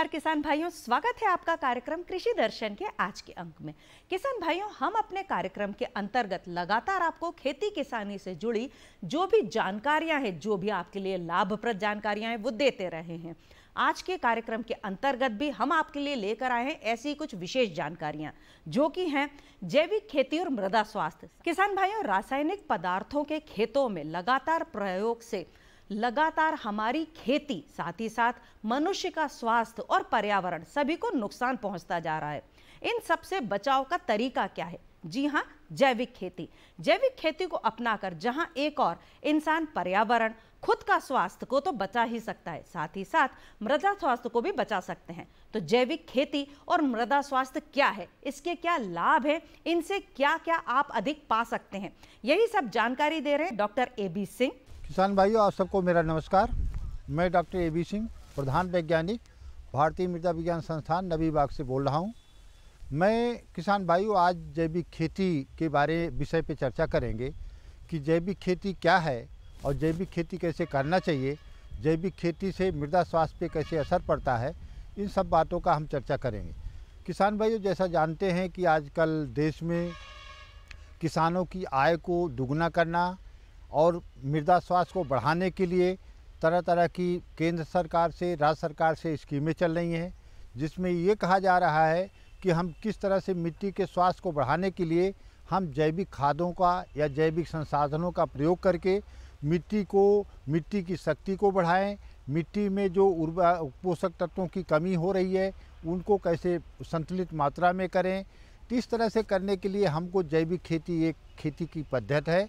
नमस्कार किसान भाइयों स्वागत है आपका कार्यक्रम कृषि दर्शन के आज के अंक में किसान भाइयों हम अपने कार्यक्रम के अंतर्गत लगातार आपको खेती किसानी से जुड़ी जो भी जानकारियां हैं जो भी आपके लिए लाभप्रद जानकारियां हैं वो देते रहे हैं आज के कार्यक्रम के अंतर्गत भी हम आपके लिए लेकर आए हैं ऐसी कुछ विशेष जानकारियां जो कि हैं जैविक खेती और मृदा स्वास्थ्य किसान भाइयों रासायनिक पदार्थों के खेतों में लगातार प्रयोग से लगातार हमारी खेती साथ ही साथ मनुष्य का स्वास्थ्य और पर्यावरण सभी को नुकसान पहुंचता जा रहा है इन सबसे बचाव का तरीका क्या है जी हाँ जैविक खेती जैविक खेती को अपनाकर जहां एक और इंसान पर्यावरण खुद का स्वास्थ्य को तो बचा ही सकता है साथ ही साथ मृदा स्वास्थ्य को भी बचा सकते हैं तो जैविक खेती और मृदा स्वास्थ्य क्या है इसके क्या लाभ है इनसे क्या क्या आप अधिक पा सकते हैं यही सब जानकारी दे रहे हैं डॉक्टर ए बी सिंह किसान भाइयों आप सबको मेरा नमस्कार मैं डॉक्टर ए बी सिंह प्रधान वैज्ञानिक भारतीय मृदा विज्ञान संस्थान नबीबाग से बोल रहा हूँ मैं किसान भाइयों आज जैविक खेती के बारे विषय पर चर्चा करेंगे कि जैविक खेती क्या है और जैविक खेती कैसे करना चाहिए जैविक खेती से मृदा स्वास्थ्य पे कैसे असर पड़ता है इन सब बातों का हम चर्चा करेंगे किसान भाइयों जैसा जानते हैं कि आजकल देश में किसानों की आय को दुगना करना और मृदा स्वास्थ्य को बढ़ाने के लिए तरह तरह की केंद्र सरकार से राज्य सरकार से स्कीमें चल रही हैं जिसमें ये कहा जा रहा है कि हम किस तरह से मिट्टी के स्वास्थ्य को बढ़ाने के लिए हम जैविक खादों का या जैविक संसाधनों का प्रयोग करके मिट्टी को मिट्टी की शक्ति को बढ़ाएं मिट्टी में जो उर्वा पोषक तत्वों की कमी हो रही है उनको कैसे संतुलित मात्रा में करें तो इस तरह से करने के लिए हमको जैविक खेती एक खेती की पद्धति है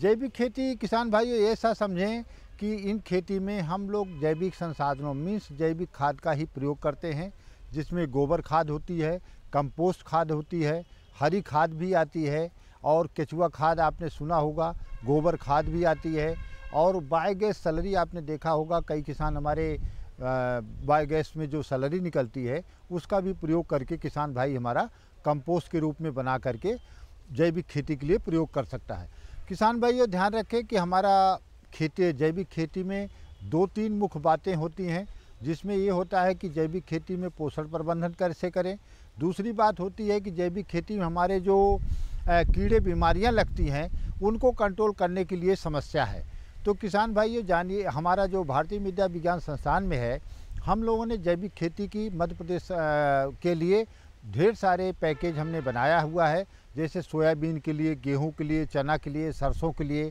जैविक खेती किसान भाइयों ऐसा समझें कि इन खेती में हम लोग जैविक संसाधनों मीन्स जैविक खाद का ही प्रयोग करते हैं जिसमें गोबर खाद होती है कंपोस्ट खाद होती है हरी खाद भी आती है और केचुआ खाद आपने सुना होगा गोबर खाद भी आती है और बायोगैस सलरी आपने देखा होगा कई किसान हमारे बायोगैस में जो सलरी निकलती है उसका भी प्रयोग करके किसान भाई हमारा कंपोस्ट के रूप में बना करके जैविक खेती के लिए प्रयोग कर सकता है किसान भाइयों ध्यान रखें कि हमारा खेती जैविक खेती में दो तीन मुख्य बातें होती हैं जिसमें ये होता है कि जैविक खेती में पोषण प्रबंधन कैसे करें दूसरी बात होती है कि जैविक खेती में हमारे जो कीड़े बीमारियां लगती हैं उनको कंट्रोल करने के लिए समस्या है तो किसान भाइयों जानिए हमारा जो भारतीय मृदा विज्ञान संस्थान में है हम लोगों ने जैविक खेती की मध्य प्रदेश के लिए ढेर सारे पैकेज हमने बनाया हुआ है जैसे सोयाबीन के लिए गेहूं के लिए चना के लिए सरसों के लिए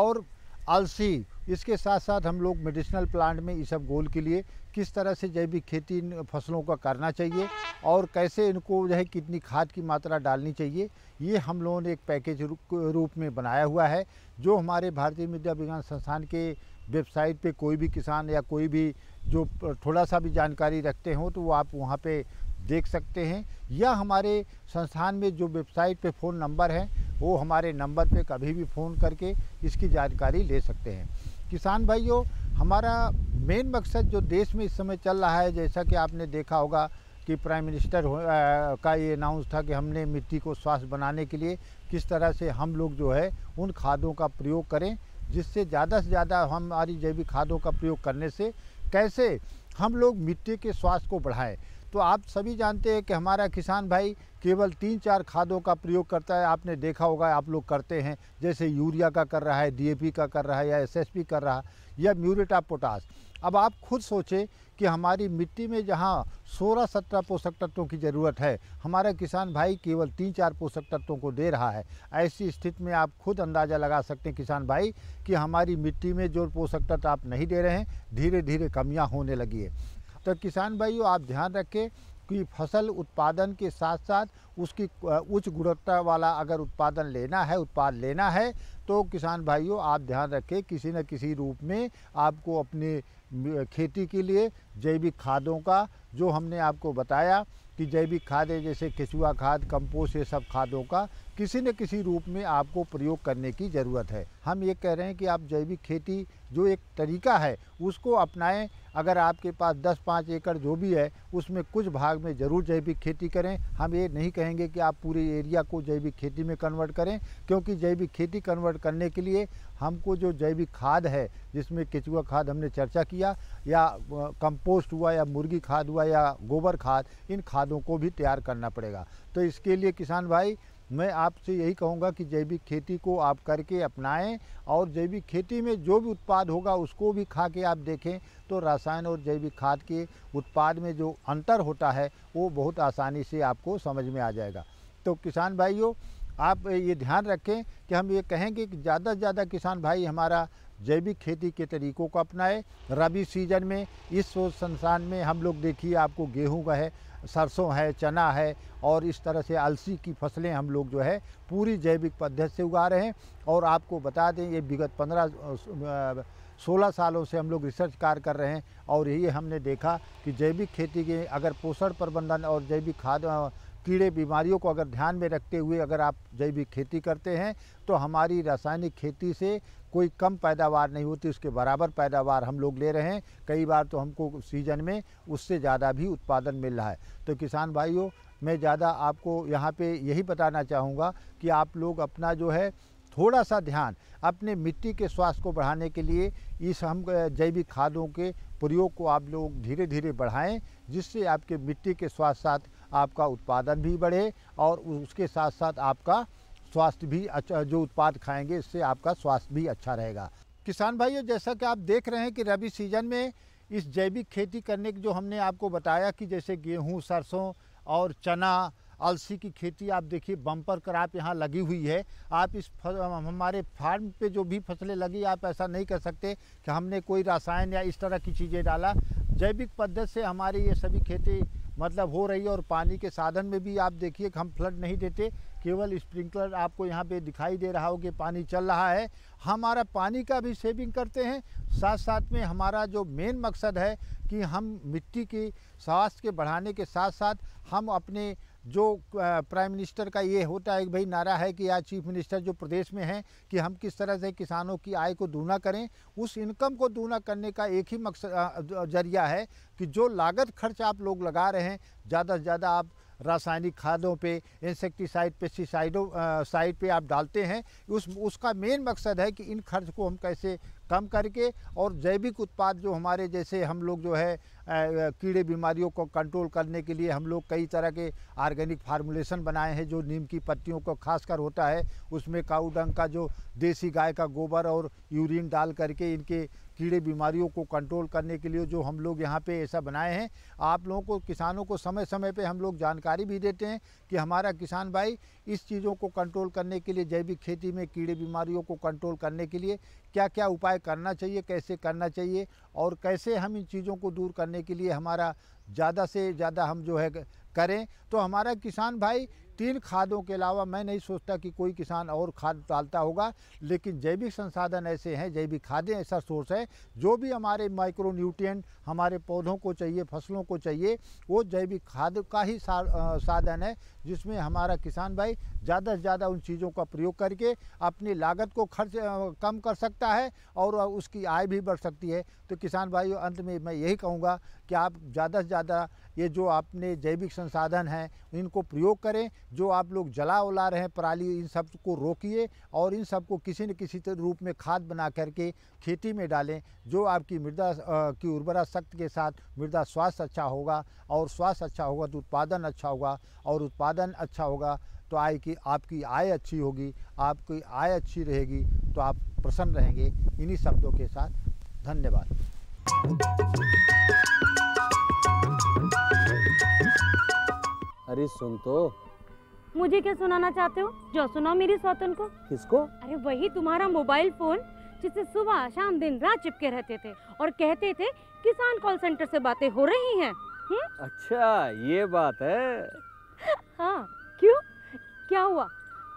और अलसी इसके साथ साथ हम लोग मेडिसिनल प्लांट में इस सब गोल के लिए किस तरह से जैविक खेती इन फसलों का करना चाहिए और कैसे इनको जो है कितनी खाद की मात्रा डालनी चाहिए ये हम लोगों ने एक पैकेज रूप में बनाया हुआ है जो हमारे भारतीय मृदा विज्ञान संस्थान के वेबसाइट पे कोई भी किसान या कोई भी जो थोड़ा सा भी जानकारी रखते हो तो वो आप वहाँ पे देख सकते हैं या हमारे संस्थान में जो वेबसाइट पे फ़ोन नंबर है वो हमारे नंबर पे कभी भी फ़ोन करके इसकी जानकारी ले सकते हैं किसान भाइयों हमारा मेन मकसद जो देश में इस समय चल रहा है जैसा कि आपने देखा होगा कि प्राइम मिनिस्टर का ये अनाउंस था कि हमने मिट्टी को स्वास्थ्य बनाने के लिए किस तरह से हम लोग जो है उन खादों का प्रयोग करें जिससे ज़्यादा से ज़्यादा हमारी जैविक खादों का प्रयोग करने से कैसे हम लोग मिट्टी के स्वास्थ्य को बढ़ाएं तो आप सभी जानते हैं कि हमारा किसान भाई केवल तीन चार खादों का प्रयोग करता है आपने देखा होगा आप लोग करते हैं जैसे यूरिया का कर रहा है डीएपी का कर रहा है या एसएसपी कर रहा है या म्यूरेट ऑफ पोटास अब आप खुद सोचें कि हमारी मिट्टी में जहाँ सोलह सत्रह पोषक तत्वों की ज़रूरत है हमारा किसान भाई केवल तीन चार पोषक तत्वों को दे रहा है ऐसी स्थिति में आप खुद अंदाज़ा लगा सकते हैं किसान भाई कि हमारी मिट्टी में जो पोषक तत्व आप नहीं दे रहे हैं धीरे धीरे कमियाँ होने लगी है तो किसान भाइयों आप ध्यान रखें कि फसल उत्पादन के साथ साथ उसकी उच्च गुणवत्ता वाला अगर उत्पादन लेना है उत्पाद लेना है तो किसान भाइयों आप ध्यान रखें किसी न किसी रूप में आपको अपने खेती के लिए जैविक खादों का जो हमने आपको बताया कि जैविक खादें जैसे केचुआ खाद कंपोस्ट ये सब खादों का किसी न किसी रूप में आपको प्रयोग करने की ज़रूरत है हम ये कह रहे हैं कि आप जैविक खेती जो एक तरीका है उसको अपनाएं अगर आपके पास दस पाँच एकड़ जो भी है उसमें कुछ भाग में ज़रूर जैविक खेती करें हम ये नहीं कहेंगे कि आप पूरे एरिया को जैविक खेती में कन्वर्ट करें क्योंकि जैविक खेती कन्वर्ट करने के लिए हमको जो जैविक खाद है जिसमें केचुआ खाद हमने चर्चा किया या कंपोस्ट हुआ या मुर्गी खाद हुआ या गोबर खाद इन खादों को भी तैयार करना पड़ेगा तो इसके लिए किसान भाई मैं आपसे यही कहूँगा कि जैविक खेती को आप करके अपनाएं और जैविक खेती में जो भी उत्पाद होगा उसको भी खा के आप देखें तो रासायन और जैविक खाद के उत्पाद में जो अंतर होता है वो बहुत आसानी से आपको समझ में आ जाएगा तो किसान भाइयों आप ये ध्यान रखें कि हम ये कहेंगे कि ज़्यादा से ज़्यादा किसान भाई हमारा जैविक खेती के तरीकों को अपनाएं रबी सीजन में इस सोच में हम लोग देखिए आपको गेहूं का है सरसों है चना है और इस तरह से अलसी की फसलें हम लोग जो है पूरी जैविक पद्धति से उगा रहे हैं और आपको बता दें ये विगत पंद्रह सोलह सालों से हम लोग रिसर्च कार्य कर रहे हैं और ये हमने देखा कि जैविक खेती के अगर पोषण प्रबंधन और जैविक खाद कीड़े बीमारियों को अगर ध्यान में रखते हुए अगर आप जैविक खेती करते हैं तो हमारी रासायनिक खेती से कोई कम पैदावार नहीं होती उसके बराबर पैदावार हम लोग ले रहे हैं कई बार तो हमको सीजन में उससे ज़्यादा भी उत्पादन मिल रहा है तो किसान भाइयों मैं ज़्यादा आपको यहाँ पे यही बताना चाहूँगा कि आप लोग अपना जो है थोड़ा सा ध्यान अपने मिट्टी के स्वास्थ्य को बढ़ाने के लिए इस हम जैविक खादों के प्रयोग को आप लोग धीरे धीरे बढ़ाएं जिससे आपके मिट्टी के स्वास्थ्य साथ आपका उत्पादन भी बढ़े और उसके साथ साथ आपका स्वास्थ्य भी अच्छा जो उत्पाद खाएंगे इससे आपका स्वास्थ्य भी अच्छा रहेगा किसान भाइयों जैसा कि आप देख रहे हैं कि रबी सीजन में इस जैविक खेती करने की जो हमने आपको बताया कि जैसे गेहूँ सरसों और चना अलसी की खेती आप देखिए बम्पर आप यहाँ लगी हुई है आप इस हमारे फार्म पे जो भी फसलें लगी आप ऐसा नहीं कर सकते कि हमने कोई रासायन या इस तरह की चीज़ें डाला जैविक पद्धति से हमारी ये सभी खेती मतलब हो रही है और पानी के साधन में भी आप देखिए हम फ्लड नहीं देते केवल स्प्रिंकलर आपको यहाँ पे दिखाई दे रहा हो कि पानी चल रहा है हमारा पानी का भी सेविंग करते हैं साथ साथ में हमारा जो मेन मकसद है कि हम मिट्टी की स्वास्थ्य के बढ़ाने के साथ साथ हम अपने जो प्राइम मिनिस्टर का ये होता है भाई नारा है कि आज चीफ मिनिस्टर जो प्रदेश में हैं कि हम किस तरह से किसानों की आय को दूना करें उस इनकम को दूना करने का एक ही मकसद जरिया है कि जो लागत खर्च आप लोग लगा रहे हैं ज़्यादा से ज़्यादा आप रासायनिक खादों पे इंसेक्टिसाइड पेस्टिसाइडों साइड पे आप डालते हैं उस उसका मेन मकसद है कि इन खर्च को हम कैसे कम करके और जैविक उत्पाद जो हमारे जैसे हम लोग जो है कीड़े बीमारियों को कंट्रोल करने के लिए हम लोग कई तरह के आर्गेनिक फार्मूलेशन बनाए हैं जो नीम की पत्तियों को खासकर होता है उसमें काउडंग का जो देसी गाय का गोबर और यूरिन डाल करके इनके कीड़े बीमारियों को कंट्रोल करने के लिए जो हम लोग यहाँ पे ऐसा बनाए हैं आप लोगों को किसानों को समय समय पे हम लोग जानकारी भी देते हैं कि हमारा किसान भाई इस चीज़ों को कंट्रोल करने के लिए जैविक खेती में कीड़े बीमारियों को कंट्रोल करने के लिए क्या क्या उपाय करना चाहिए कैसे करना चाहिए और कैसे हम इन चीज़ों को दूर करने के लिए हमारा ज़्यादा से ज़्यादा हम जो है करें तो हमारा किसान भाई तीन खादों के अलावा मैं नहीं सोचता कि कोई किसान और खाद डालता होगा लेकिन जैविक संसाधन ऐसे हैं जैविक खादें ऐसा सोर्स है जो भी हमारे माइक्रोन्यूट्रिय हमारे पौधों को चाहिए फसलों को चाहिए वो जैविक खाद का ही साधन है जिसमें हमारा किसान भाई ज़्यादा से ज़्यादा उन चीज़ों का प्रयोग करके अपनी लागत को खर्च कम कर सकता है और उसकी आय भी बढ़ सकती है तो किसान भाई अंत में मैं यही कहूँगा कि आप ज़्यादा से ज़्यादा ये जो आपने जैविक संसाधन हैं इनको प्रयोग करें जो आप लोग जला उला रहे हैं पराली इन सब को रोकिए और इन सब को किसी न किसी रूप में खाद बना करके खेती में डालें जो आपकी मृदा की उर्वरा शक्ति के साथ मृदा स्वास्थ्य अच्छा होगा और स्वास्थ्य अच्छा होगा तो उत्पादन अच्छा होगा और उत्पादन अच्छा होगा तो आय की आपकी आय अच्छी होगी आपकी आय अच्छी रहेगी तो आप प्रसन्न रहेंगे इन्हीं शब्दों के साथ धन्यवाद अरे सुन तो मुझे क्या सुनाना चाहते हो जो सुनाओ मेरी सौतन को किसको अरे वही तुम्हारा मोबाइल फोन जिसे सुबह शाम दिन रात चिपके रहते थे और कहते थे किसान कॉल सेंटर से बातें हो रही हैं हम्म? अच्छा ये बात है हाँ क्यों क्या हुआ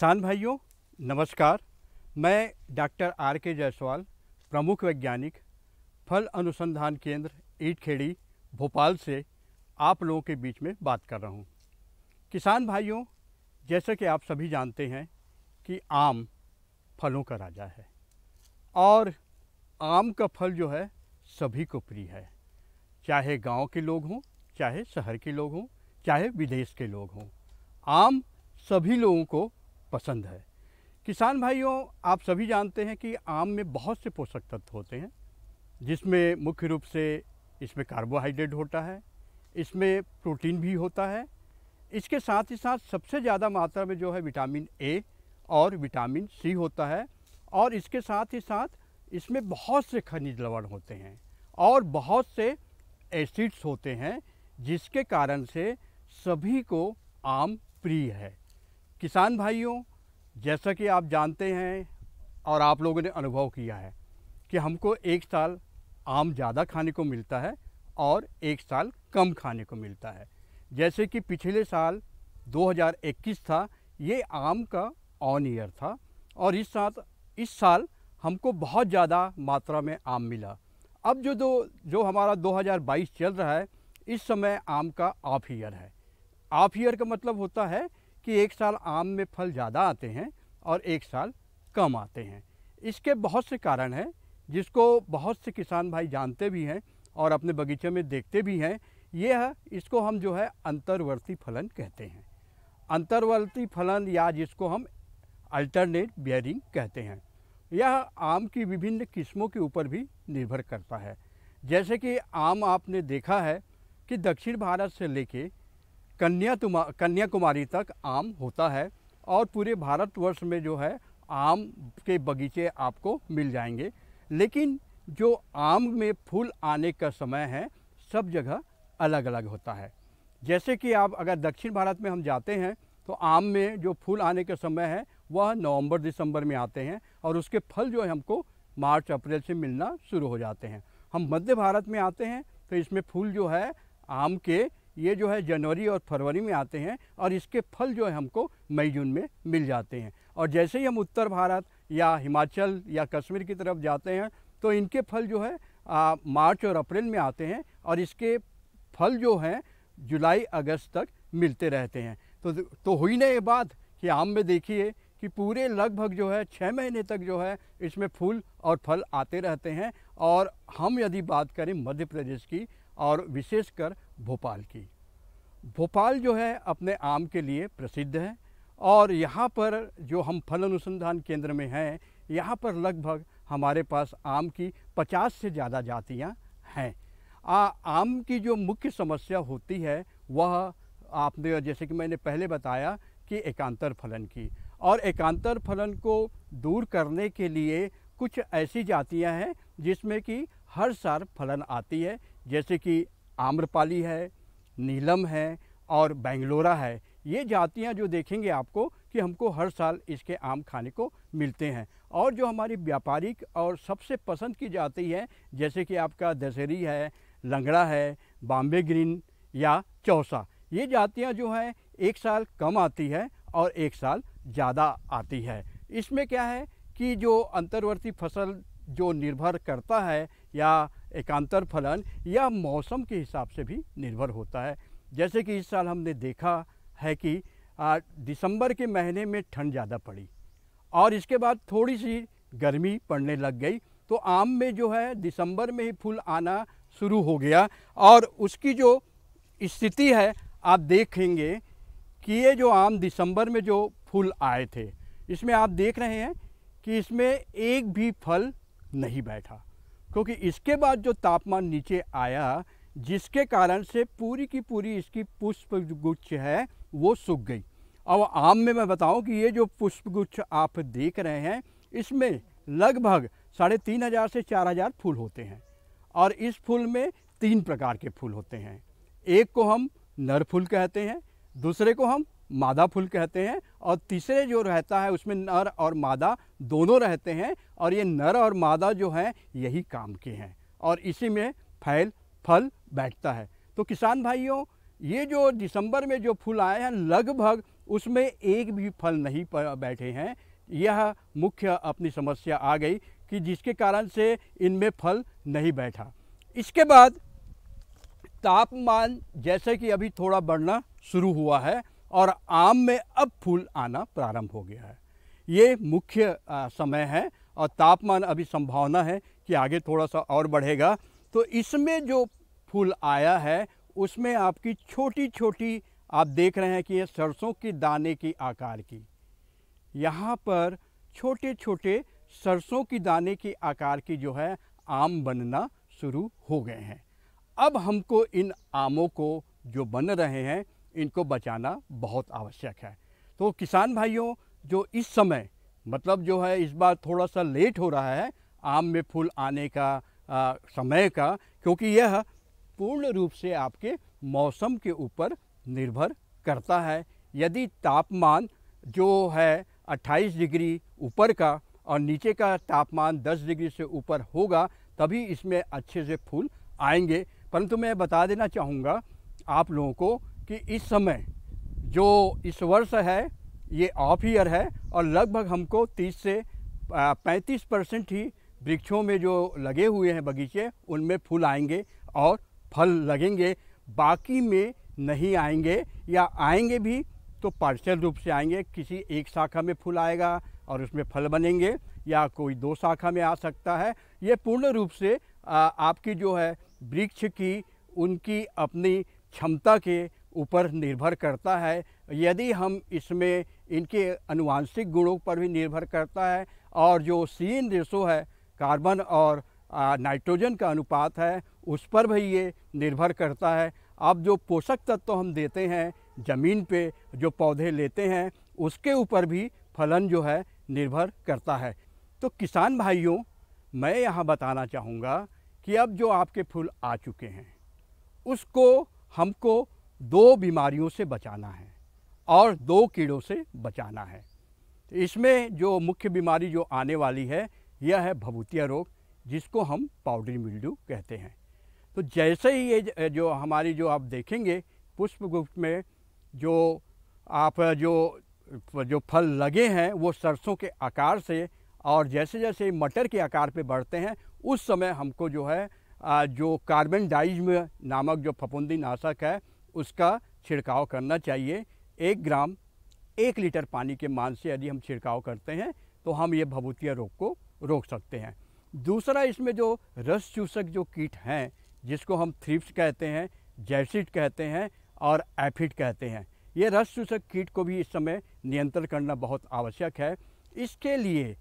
किसान भाइयों नमस्कार मैं डॉक्टर आर के जायसवाल प्रमुख वैज्ञानिक फल अनुसंधान केंद्र ईटखेड़ी भोपाल से आप लोगों के बीच में बात कर रहा हूँ किसान भाइयों जैसा कि आप सभी जानते हैं कि आम फलों का राजा है और आम का फल जो है सभी को प्रिय है चाहे गांव के लोग हों चाहे शहर के लोग हों चाहे विदेश के लोग हों आम सभी लोगों को पसंद है किसान भाइयों आप सभी जानते हैं कि आम में बहुत से पोषक तत्व होते हैं जिसमें मुख्य रूप से इसमें कार्बोहाइड्रेट होता है इसमें प्रोटीन भी होता है इसके साथ ही साथ सबसे ज़्यादा मात्रा में जो है विटामिन ए और विटामिन सी होता है और इसके साथ ही साथ इसमें बहुत से खनिज लवण होते हैं और बहुत से एसिड्स होते हैं जिसके कारण से सभी को आम प्रिय है किसान भाइयों जैसा कि आप जानते हैं और आप लोगों ने अनुभव किया है कि हमको एक साल आम ज़्यादा खाने को मिलता है और एक साल कम खाने को मिलता है जैसे कि पिछले साल 2021 था ये आम का ऑन ईयर था और इस साथ इस साल हमको बहुत ज़्यादा मात्रा में आम मिला अब जो दो जो हमारा 2022 चल रहा है इस समय आम का ऑफ ईयर है ऑफ ईयर का मतलब होता है कि एक साल आम में फल ज़्यादा आते हैं और एक साल कम आते हैं इसके बहुत से कारण हैं जिसको बहुत से किसान भाई जानते भी हैं और अपने बगीचे में देखते भी हैं ये है इसको हम जो है अंतर्वर्ती फलन कहते हैं अंतर्वर्ती फलन या जिसको हम अल्टरनेट बियरिंग कहते हैं यह आम की विभिन्न किस्मों के ऊपर भी निर्भर करता है जैसे कि आम आपने देखा है कि दक्षिण भारत से लेके कन्या कन्याकुमारी तक आम होता है और पूरे भारतवर्ष में जो है आम के बगीचे आपको मिल जाएंगे लेकिन जो आम में फूल आने का समय है सब जगह अलग अलग होता है जैसे कि आप अगर दक्षिण भारत में हम जाते हैं तो आम में जो फूल आने का समय है वह नवंबर दिसंबर में आते हैं और उसके फल जो है हमको मार्च अप्रैल से मिलना शुरू हो जाते हैं हम मध्य भारत में आते हैं तो इसमें फूल जो है आम के ये जो है जनवरी और फरवरी में आते हैं और इसके फल जो है हमको मई जून में मिल जाते हैं और जैसे ही हम उत्तर भारत या हिमाचल या कश्मीर की तरफ जाते हैं तो इनके फल जो है आ, मार्च और अप्रैल में आते हैं और इसके फल जो हैं जुलाई अगस्त तक मिलते रहते हैं तो तो हुई ना ये बात कि आम में देखिए कि पूरे लगभग जो है छः महीने तक जो है इसमें फूल और फल आते रहते हैं और हम यदि बात करें मध्य प्रदेश की और विशेषकर भोपाल की भोपाल जो है अपने आम के लिए प्रसिद्ध है और यहाँ पर जो हम फल अनुसंधान केंद्र में हैं यहाँ पर लगभग हमारे पास आम की 50 से ज़्यादा जातियाँ हैं आ, आम की जो मुख्य समस्या होती है वह आपने जैसे कि मैंने पहले बताया कि एकांतर फलन की और एकांतर फलन को दूर करने के लिए कुछ ऐसी जातियाँ हैं जिसमें कि हर साल फलन आती है जैसे कि आम्रपाली है नीलम है और बेंगलोरा है ये जातियाँ जो देखेंगे आपको कि हमको हर साल इसके आम खाने को मिलते हैं और जो हमारी व्यापारिक और सबसे पसंद की जाती है जैसे कि आपका दशहरी है लंगड़ा है बॉम्बे ग्रीन या चौसा ये जातियाँ जो हैं एक साल कम आती है और एक साल ज़्यादा आती है इसमें क्या है कि जो अंतर्वर्ती फसल जो निर्भर करता है या एकांतर फलन या मौसम के हिसाब से भी निर्भर होता है जैसे कि इस साल हमने देखा है कि आ, दिसंबर के महीने में ठंड ज़्यादा पड़ी और इसके बाद थोड़ी सी गर्मी पड़ने लग गई तो आम में जो है दिसंबर में ही फूल आना शुरू हो गया और उसकी जो स्थिति है आप देखेंगे कि ये जो आम दिसंबर में जो फूल आए थे इसमें आप देख रहे हैं कि इसमें एक भी फल नहीं बैठा क्योंकि इसके बाद जो तापमान नीचे आया जिसके कारण से पूरी की पूरी इसकी पुष्प गुच्छ है वो सूख गई अब आम में मैं बताऊं कि ये जो पुष्प गुच्छ आप देख रहे हैं इसमें लगभग साढ़े तीन हज़ार से चार हज़ार फूल होते हैं और इस फूल में तीन प्रकार के फूल होते हैं एक को हम नर फूल कहते हैं दूसरे को हम मादा फूल कहते हैं और तीसरे जो रहता है उसमें नर और मादा दोनों रहते हैं और ये नर और मादा जो हैं यही काम के हैं और इसी में फैल फल बैठता है तो किसान भाइयों ये जो दिसंबर में जो फूल आए हैं लगभग उसमें एक भी फल नहीं बैठे हैं यह मुख्य अपनी समस्या आ गई कि जिसके कारण से इनमें फल नहीं बैठा इसके बाद तापमान जैसे कि अभी थोड़ा बढ़ना शुरू हुआ है और आम में अब फूल आना प्रारंभ हो गया है ये मुख्य समय है और तापमान अभी संभावना है कि आगे थोड़ा सा और बढ़ेगा तो इसमें जो फूल आया है उसमें आपकी छोटी छोटी आप देख रहे हैं कि ये सरसों की दाने की आकार की यहाँ पर छोटे छोटे सरसों की दाने की आकार की जो है आम बनना शुरू हो गए हैं अब हमको इन आमों को जो बन रहे हैं इनको बचाना बहुत आवश्यक है तो किसान भाइयों जो इस समय मतलब जो है इस बार थोड़ा सा लेट हो रहा है आम में फूल आने का आ, समय का क्योंकि यह पूर्ण रूप से आपके मौसम के ऊपर निर्भर करता है यदि तापमान जो है 28 डिग्री ऊपर का और नीचे का तापमान 10 डिग्री से ऊपर होगा तभी इसमें अच्छे से फूल आएंगे परंतु मैं बता देना चाहूँगा आप लोगों को कि इस समय जो इस वर्ष है ये ऑफ ईयर है और लगभग हमको 30 से 35 परसेंट ही वृक्षों में जो लगे हुए हैं बगीचे उनमें फूल आएंगे और फल लगेंगे बाकी में नहीं आएंगे या आएंगे भी तो पार्शल रूप से आएंगे किसी एक शाखा में फूल आएगा और उसमें फल बनेंगे या कोई दो शाखा में आ सकता है ये पूर्ण रूप से आपकी जो है वृक्ष की उनकी अपनी क्षमता के ऊपर निर्भर करता है यदि हम इसमें इनके अनुवांशिक गुणों पर भी निर्भर करता है और जो सी एन रेशो है कार्बन और नाइट्रोजन का अनुपात है उस पर भी ये निर्भर करता है अब जो पोषक तत्व हम देते हैं ज़मीन पे जो पौधे लेते हैं उसके ऊपर भी फलन जो है निर्भर करता है तो किसान भाइयों मैं यहाँ बताना चाहूँगा कि अब जो आपके फूल आ चुके हैं उसको हमको दो बीमारियों से बचाना है और दो कीड़ों से बचाना है तो इसमें जो मुख्य बीमारी जो आने वाली है यह है भभूतिया रोग जिसको हम पाउडरी मिल्डू कहते हैं तो जैसे ही ये जो हमारी जो आप देखेंगे पुष्पगुप्त में जो आप जो जो फल लगे हैं वो सरसों के आकार से और जैसे जैसे मटर के आकार पे बढ़ते हैं उस समय हमको जो है जो कार्बन डाइज नामक जो फफूंदी नाशक है उसका छिड़काव करना चाहिए एक ग्राम एक लीटर पानी के मान से यदि हम छिड़काव करते हैं तो हम ये भभूतिया रोग को रोक सकते हैं दूसरा इसमें जो रस चूसक जो कीट हैं जिसको हम थ्रिप्स कहते हैं जैसिड कहते हैं और एफिड कहते हैं ये रस चूसक कीट को भी इस समय नियंत्रण करना बहुत आवश्यक है इसके लिए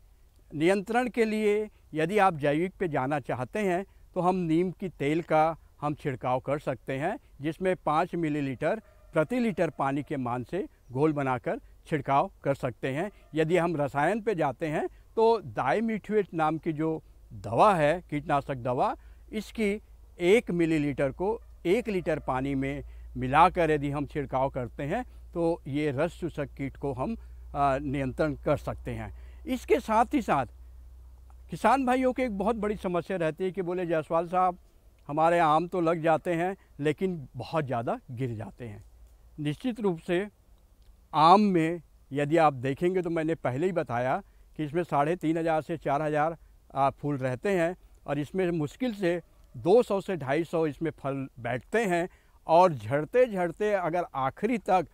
नियंत्रण के लिए यदि आप जैविक पे जाना चाहते हैं तो हम नीम की तेल का हम छिड़काव कर सकते हैं जिसमें पाँच मिलीलीटर प्रति लीटर पानी के मान से घोल बनाकर छिड़काव कर सकते हैं यदि हम रसायन पे जाते हैं तो दाई मीठुएट नाम की जो दवा है कीटनाशक दवा इसकी एक मिलीलीटर को एक लीटर पानी में मिलाकर यदि हम छिड़काव करते हैं तो ये रस चूसक कीट को हम नियंत्रण कर सकते हैं इसके साथ ही साथ किसान भाइयों की एक बहुत बड़ी समस्या रहती है कि बोले जायसवाल साहब हमारे आम तो लग जाते हैं लेकिन बहुत ज़्यादा गिर जाते हैं निश्चित रूप से आम में यदि आप देखेंगे तो मैंने पहले ही बताया कि इसमें साढ़े तीन हज़ार से चार हज़ार फूल रहते हैं और इसमें मुश्किल से 200 से 250 इसमें फल बैठते हैं और झड़ते झड़ते अगर आखिरी तक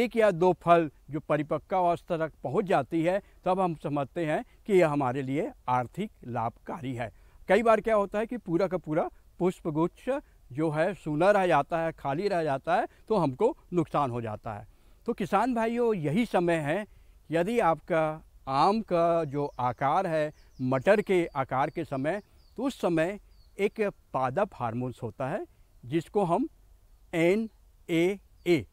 एक या दो फल जो परिपक्व अवस्था तक पहुंच जाती है तब हम समझते हैं कि यह हमारे लिए आर्थिक लाभकारी है कई बार क्या होता है कि पूरा का पूरा पुष्प गुच्छ जो है सूना रह जाता है खाली रह जाता है तो हमको नुकसान हो जाता है तो किसान भाइयों यही समय है यदि आपका आम का जो आकार है मटर के आकार के समय तो उस समय एक पादप हार्मोन्स होता है जिसको हम एन ए ए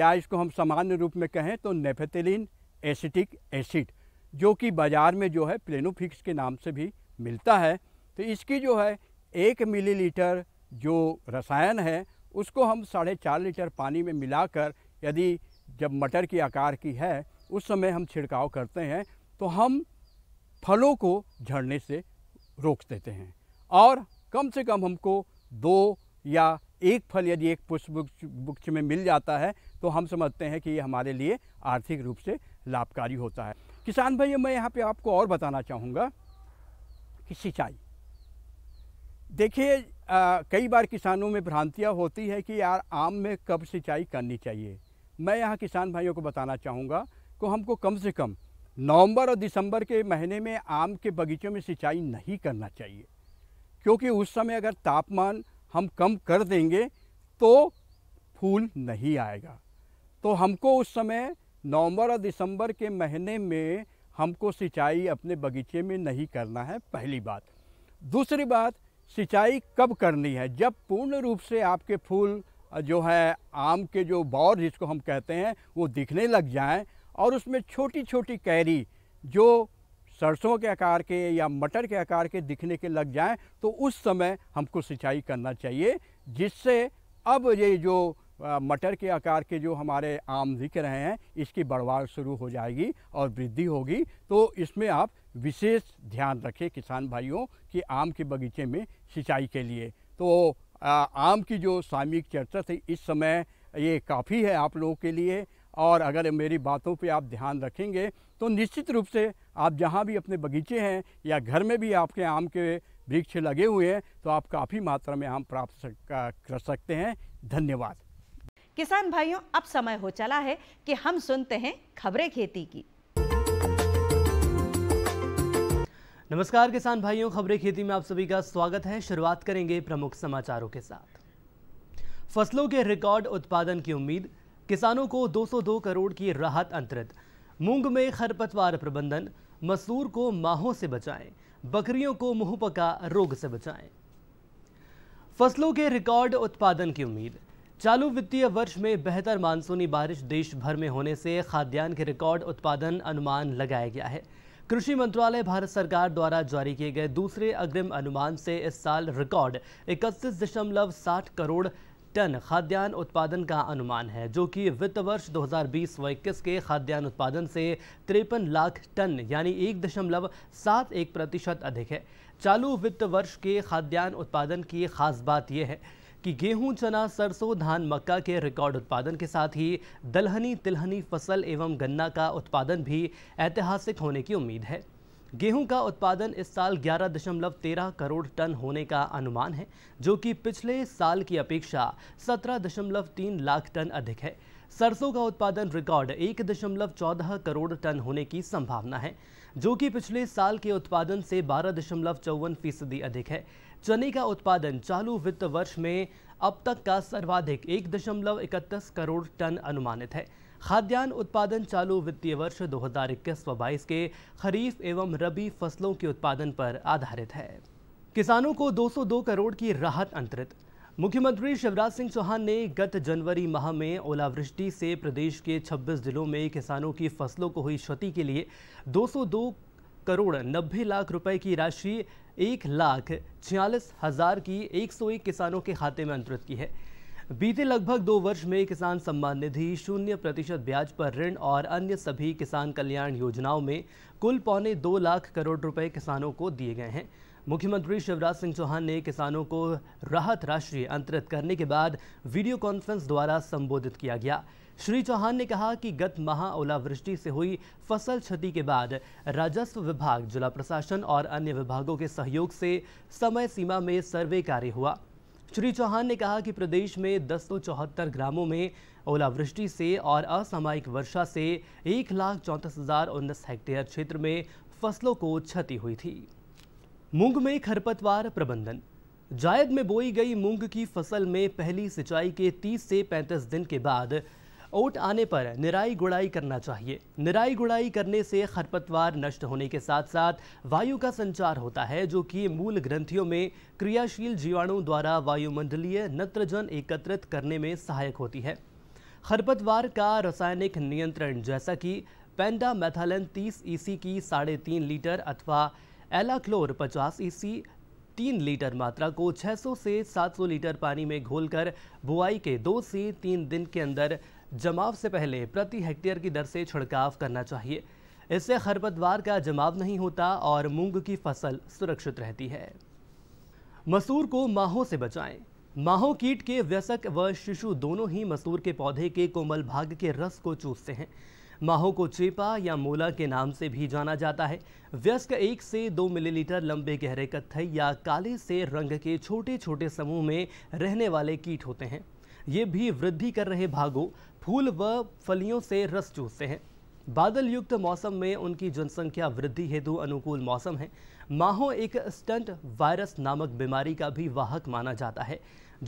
या इसको हम सामान्य रूप में कहें तो नेफेथेलिन एसिटिक एसिड जो कि बाज़ार में जो है प्लेनोफिक्स के नाम से भी मिलता है तो इसकी जो है एक मिलीलीटर जो रसायन है उसको हम साढ़े चार लीटर पानी में मिलाकर यदि जब मटर की आकार की है उस समय हम छिड़काव करते हैं तो हम फलों को झड़ने से रोक देते हैं और कम से कम हमको दो या एक फल यदि एक पुष्प वृक्ष में मिल जाता है तो हम समझते हैं कि ये हमारे लिए आर्थिक रूप से लाभकारी होता है किसान भाई मैं यहाँ पे आपको और बताना चाहूँगा कि सिंचाई देखिए कई बार किसानों में भ्रांतियाँ होती है कि यार आम में कब सिंचाई करनी चाहिए मैं यहाँ किसान भाइयों को बताना चाहूँगा को हमको कम से कम नवंबर और दिसंबर के महीने में आम के बगीचों में सिंचाई नहीं करना चाहिए क्योंकि उस समय अगर तापमान हम कम कर देंगे तो फूल नहीं आएगा तो हमको उस समय नवंबर और दिसंबर के महीने में हमको सिंचाई अपने बगीचे में नहीं करना है पहली बात दूसरी बात सिंचाई कब करनी है जब पूर्ण रूप से आपके फूल जो है आम के जो बौर जिसको हम कहते हैं वो दिखने लग जाएं और उसमें छोटी छोटी कैरी जो सरसों के आकार के या मटर के आकार के दिखने के लग जाएं तो उस समय हमको सिंचाई करना चाहिए जिससे अब ये जो मटर के आकार के जो हमारे आम दिख रहे हैं इसकी बढ़वार शुरू हो जाएगी और वृद्धि होगी तो इसमें आप विशेष ध्यान रखें किसान भाइयों कि आम के बगीचे में सिंचाई के लिए तो आम की जो सामयिक चर्चा थी इस समय ये काफ़ी है आप लोगों के लिए और अगर मेरी बातों पे आप ध्यान रखेंगे तो निश्चित रूप से आप जहाँ भी अपने बगीचे हैं या घर में भी आपके आम के वृक्ष लगे हुए हैं तो आप काफ़ी मात्रा में आम प्राप्त कर सकते हैं धन्यवाद किसान भाइयों अब समय हो चला है कि हम सुनते हैं खबरें खेती की नमस्कार किसान भाइयों खबरें खेती में आप सभी का स्वागत है शुरुआत करेंगे प्रमुख समाचारों के साथ फसलों के रिकॉर्ड उत्पादन की उम्मीद किसानों को 202 करोड़ की राहत अंतरित मूंग में खरपतवार प्रबंधन मसूर को माहों से बचाएं बकरियों को मुंह पका रोग से बचाएं फसलों के रिकॉर्ड उत्पादन की उम्मीद चालू वित्तीय वर्ष में बेहतर मानसूनी बारिश देश भर में होने से खाद्यान्न के रिकॉर्ड उत्पादन अनुमान लगाया गया है कृषि मंत्रालय भारत सरकार द्वारा जारी किए गए दूसरे अग्रिम अनुमान से इस साल रिकॉर्ड इकतीस दशमलव साठ करोड़ टन खाद्यान्न उत्पादन का अनुमान है जो कि वित्त वर्ष 2020 व इक्कीस के खाद्यान्न उत्पादन से तिरपन लाख टन यानी एक दशमलव सात एक प्रतिशत अधिक है चालू वित्त वर्ष के खाद्यान्न उत्पादन की खास बात यह है कि गेहूं चना सरसों धान मक्का के रिकॉर्ड उत्पादन के साथ ही दलहनी तिलहनी फसल एवं गन्ना का उत्पादन भी ऐतिहासिक होने की उम्मीद है गेहूं का उत्पादन इस साल तेरह करोड़ टन होने का अनुमान है जो कि पिछले साल की अपेक्षा 17.3 लाख टन अधिक है सरसों का उत्पादन रिकॉर्ड एक दशमलव चौदह करोड़ टन होने की संभावना है जो कि पिछले साल के उत्पादन से बारह दशमलव चौवन फीसदी अधिक है चने का उत्पादन चालू वित्त वर्ष में अब तक का सर्वाधिक एक दशमलव इकतीस करोड़ टन अनुमानित है खाद्यान्न उत्पादन चालू वित्तीय वर्ष दो हजार इक्कीस बाईस के खरीफ एवं रबी फसलों के उत्पादन पर आधारित है किसानों को 202 करोड़ की राहत अंतरित मुख्यमंत्री शिवराज सिंह चौहान ने गत जनवरी माह में ओलावृष्टि से प्रदेश के 26 जिलों में किसानों की फसलों को हुई क्षति के लिए 202 करोड़ नब्बे लाख रुपए की राशि एक लाख छियालीस हजार की 101 किसानों के खाते में अंतरित की है बीते लगभग दो वर्ष में किसान सम्मान निधि शून्य प्रतिशत ब्याज पर ऋण और अन्य सभी किसान कल्याण योजनाओं में कुल पौने दो लाख करोड़ रुपए किसानों को दिए गए हैं मुख्यमंत्री शिवराज सिंह चौहान ने किसानों को राहत राशि अंतरित करने के बाद वीडियो कॉन्फ्रेंस द्वारा संबोधित किया गया श्री चौहान ने कहा कि गत माह ओलावृष्टि से हुई फसल क्षति के बाद राजस्व विभाग जिला प्रशासन और अन्य विभागों के सहयोग से समय सीमा में सर्वे कार्य हुआ श्री चौहान ने कहा कि प्रदेश में दस ग्रामों में ओलावृष्टि से और असामायिक वर्षा से एक लाख चौंतीस हजार उन्नीस हेक्टेयर क्षेत्र में फसलों को क्षति हुई थी मूंग में खरपतवार प्रबंधन जायद में बोई गई मूंग की फसल में पहली सिंचाई के 30 से 35 दिन के बाद ओट आने पर निराई गुड़ाई करना चाहिए निराई गुड़ाई करने से खरपतवार नष्ट होने के साथ साथ वायु का संचार होता है जो कि मूल ग्रंथियों में क्रियाशील जीवाणुओं द्वारा वायुमंडलीय नत्रजन एकत्रित करने में सहायक होती है खरपतवार का रासायनिक नियंत्रण जैसा कि पेंडा मैथालन तीस ईसी e की साढ़े तीन लीटर अथवा एलाक्लोर 50 ईसी तीन लीटर मात्रा को 600 से 700 लीटर पानी में घोलकर बुआई के दो से तीन दिन के अंदर जमाव से पहले प्रति हेक्टेयर की दर से छिड़काव करना चाहिए इससे खरपतवार का जमाव नहीं होता और मूंग की फसल सुरक्षित रहती है मसूर को माहों से बचाएं माहो कीट के व्यसक व शिशु दोनों ही मसूर के पौधे के कोमल भाग के रस को चूसते हैं माहो को चेपा या मोला के नाम से भी जाना जाता है व्यस्क एक से दो मिलीलीटर लंबे गहरे कत्थई या काले से रंग के छोटे छोटे समूह में रहने वाले कीट होते हैं ये भी वृद्धि कर रहे भागों फूल व फलियों से रस चूसते हैं बादल युक्त मौसम में उनकी जनसंख्या वृद्धि हेतु अनुकूल मौसम है माहो एक स्टंट वायरस नामक बीमारी का भी वाहक माना जाता है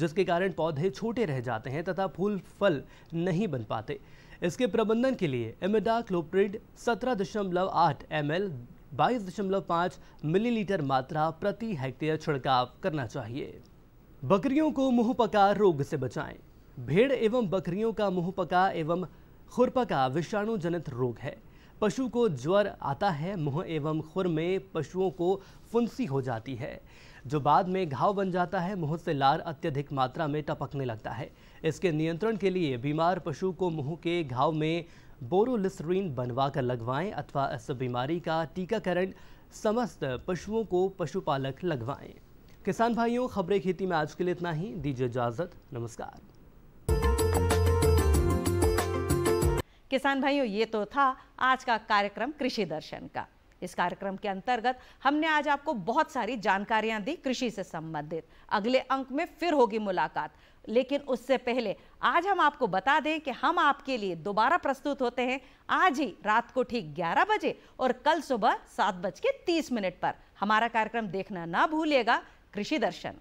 जिसके कारण पौधे छोटे रह जाते हैं तथा फूल फल नहीं बन पाते इसके प्रबंधन के लिए एमेडा क्लोप्रिड सत्रह दशमलव आठ एम एल बाईस दशमलव पाँच मिलीलीटर मात्रा प्रति हेक्टेयर छिड़काव करना चाहिए बकरियों को मुंह पका रोग से बचाएं भेड़ एवं बकरियों का मुंह पका एवं खुरपका विषाणु जनित रोग है पशु को ज्वर आता है मुंह एवं खुर में पशुओं को फुंसी हो जाती है जो बाद में घाव बन जाता है मुंह से लार अत्यधिक मात्रा में टपकने लगता है इसके नियंत्रण के लिए बीमार पशु को मुंह के घाव में बोरोलिस्ट्रीन बनवाकर लगवाएं अथवा इस बीमारी का टीकाकरण समस्त पशुओं को पशुपालक लगवाएं किसान भाइयों खबरें खेती में आज के लिए इतना ही दीजिए इजाजत नमस्कार किसान भाइयों ये तो था आज का कार्यक्रम कृषि दर्शन का इस कार्यक्रम के अंतर्गत हमने आज आपको बहुत सारी जानकारियां दी कृषि से संबंधित अगले अंक में फिर होगी मुलाकात लेकिन उससे पहले आज हम आपको बता दें कि हम आपके लिए दोबारा प्रस्तुत होते हैं आज ही रात को ठीक 11 बजे और कल सुबह सात बज के तीस मिनट पर हमारा कार्यक्रम देखना ना भूलिएगा कृषि दर्शन